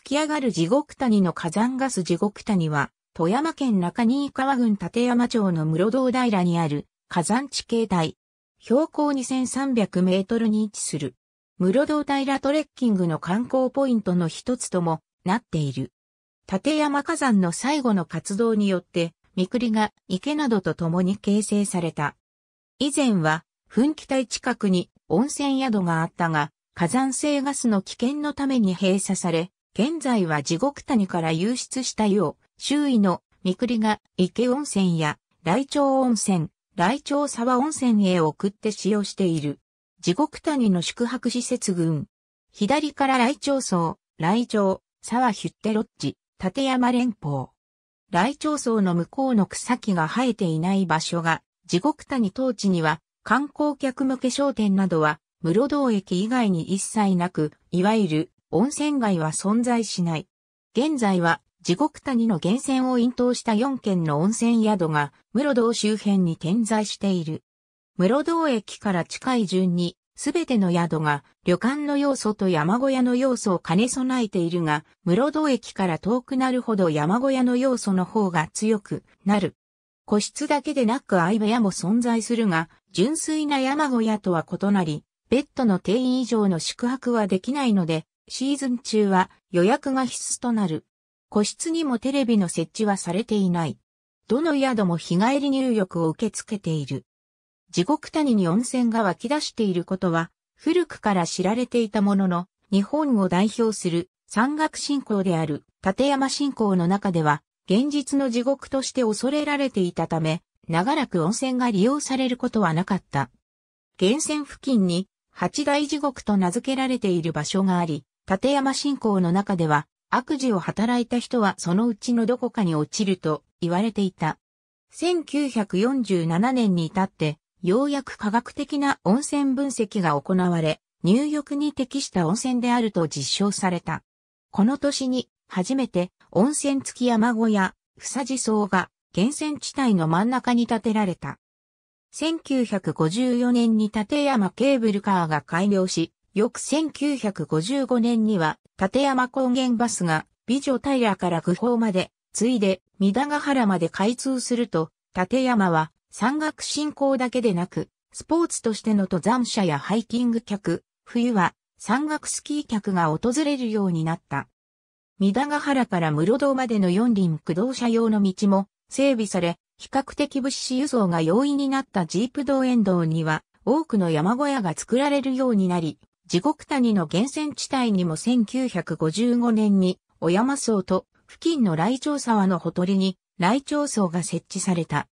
吹き上がる地獄谷の火山ガス地獄谷は、富山県中新川郡立山町の室堂平にある火山地形帯。標高2300メートルに位置する。室堂平トレッキングの観光ポイントの一つともなっている。立山火山の最後の活動によって、三栗が池などと共に形成された。以前は、噴気帯近くに温泉宿があったが、火山性ガスの危険のために閉鎖され、現在は地獄谷から流出した湯を、周囲の三栗が池温泉や雷鳥温泉、雷鳥沢温泉へ送って使用している。地獄谷の宿泊施設群。左から雷鳥層、雷鳥、沢ヒュッテロッジ、立山連峰。雷鳥層の向こうの草木が生えていない場所が、地獄谷当地には、観光客向け商店などは、室堂駅以外に一切なく、いわゆる温泉街は存在しない。現在は地獄谷の源泉を引頭した4軒の温泉宿が室堂周辺に点在している。室堂駅から近い順に、すべての宿が旅館の要素と山小屋の要素を兼ね備えているが、室堂駅から遠くなるほど山小屋の要素の方が強くなる。個室だけでなく相部屋も存在するが、純粋な山小屋とは異なり、ベッドの定員以上の宿泊はできないので、シーズン中は予約が必須となる。個室にもテレビの設置はされていない。どの宿も日帰り入浴を受け付けている。地獄谷に温泉が湧き出していることは、古くから知られていたものの、日本を代表する山岳信仰である立山信仰の中では、現実の地獄として恐れられていたため、長らく温泉が利用されることはなかった。源泉付近に八大地獄と名付けられている場所があり、立山信仰の中では、悪事を働いた人はそのうちのどこかに落ちると言われていた。1947年に至って、ようやく科学的な温泉分析が行われ、入浴に適した温泉であると実証された。この年に、初めて温泉付き山小屋、草地層が源泉地帯の真ん中に建てられた。1954年に立山ケーブルカーが改良し、翌1955年には、立山高原バスが、美女平から九法まで、ついで、三田ヶ原まで開通すると、立山は、山岳振興だけでなく、スポーツとしての登山者やハイキング客、冬は、山岳スキー客が訪れるようになった。三田ヶ原から室堂までの四輪駆動車用の道も整備され、比較的物資輸送が容易になったジープ道沿道には多くの山小屋が作られるようになり、地獄谷の源泉地帯にも1955年に、小山荘と付近の雷鳥沢のほとりに、雷鳥荘が設置された。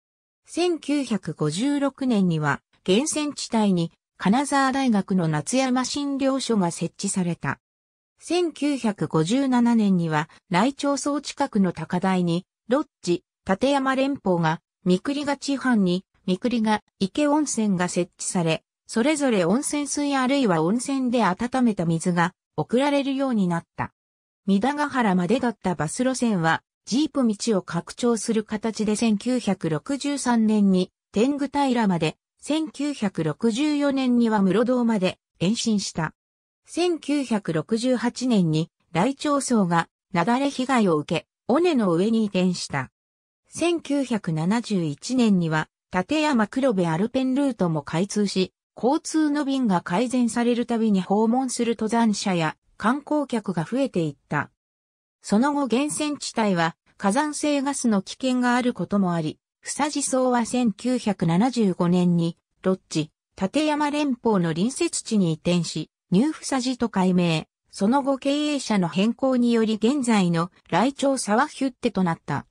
1956年には、源泉地帯に、金沢大学の夏山診療所が設置された。1957年には、雷鳥荘近くの高台に、ロッジ、立山連峰が、三栗が地藩に、三栗が池温泉が設置され、それぞれ温泉水あるいは温泉で温めた水が送られるようになった。三田ヶ原までだったバス路線は、ジープ道を拡張する形で1963年に天狗平まで、1964年には室堂まで延伸した。1968年に大町層が雪崩被害を受け、尾根の上に移転した。1971年には、立山黒部アルペンルートも開通し、交通の便が改善されるたびに訪問する登山者や観光客が増えていった。その後源泉地帯は火山性ガスの危険があることもあり、房地層は1975年に、ロッジ、立山連峰の隣接地に移転し、ニューふさじと改名。その後経営者の変更により現在の来庁沢ヒュッテとなった。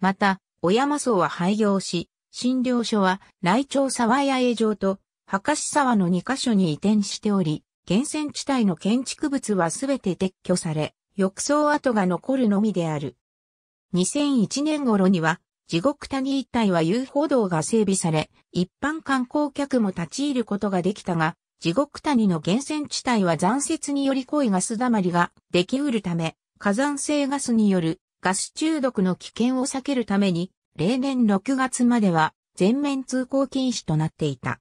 また、小山荘は廃業し、診療所は来庁沢屋営城と博士沢の2カ所に移転しており、源泉地帯の建築物はすべて撤去され、浴槽跡が残るのみである。2001年頃には、地獄谷一帯は遊歩道が整備され、一般観光客も立ち入ることができたが、地獄谷の源泉地帯は残雪により濃いガス溜まりができうるため、火山性ガスによるガス中毒の危険を避けるために、例年6月までは全面通行禁止となっていた。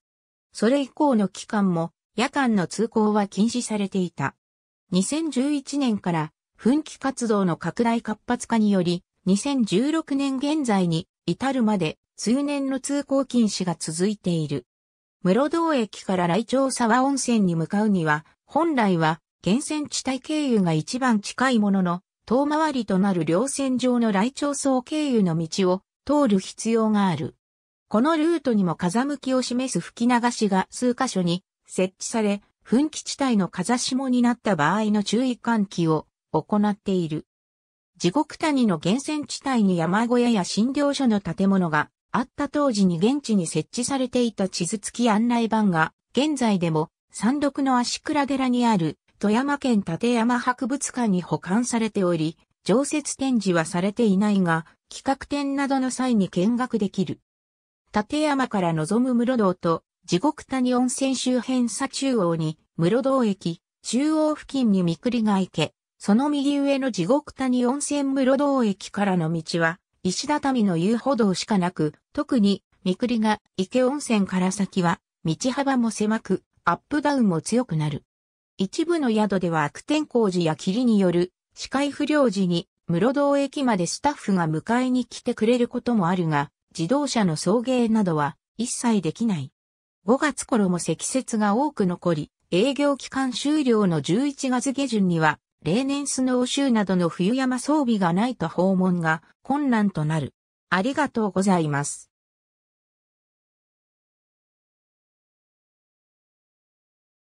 それ以降の期間も夜間の通行は禁止されていた。2011年から噴気活動の拡大活発化により、2016年現在に至るまで通年の通行禁止が続いている。室堂駅から来町沢温泉に向かうには、本来は源泉地帯経由が一番近いものの、遠回りとなる稜線上の来町層経由の道を通る必要がある。このルートにも風向きを示す吹き流しが数箇所に設置され、噴気地帯の風下になった場合の注意喚起を行っている。地獄谷の源泉地帯に山小屋や診療所の建物があった当時に現地に設置されていた地図付き案内板が現在でも山麓の足倉寺にある富山県立山博物館に保管されており、常設展示はされていないが、企画展などの際に見学できる。立山から望む室堂と、地獄谷温泉周辺左中央に、室堂駅、中央付近に三栗が池、その右上の地獄谷温泉室堂駅からの道は、石畳の遊歩道しかなく、特に、三栗が池温泉から先は、道幅も狭く、アップダウンも強くなる。一部の宿では悪天候時や霧による、視界不良時に、室堂駅までスタッフが迎えに来てくれることもあるが、自動車の送迎などは一切できない。5月頃も積雪が多く残り、営業期間終了の11月下旬には、例年スノーシューなどの冬山装備がないと訪問が困難となる。ありがとうございます。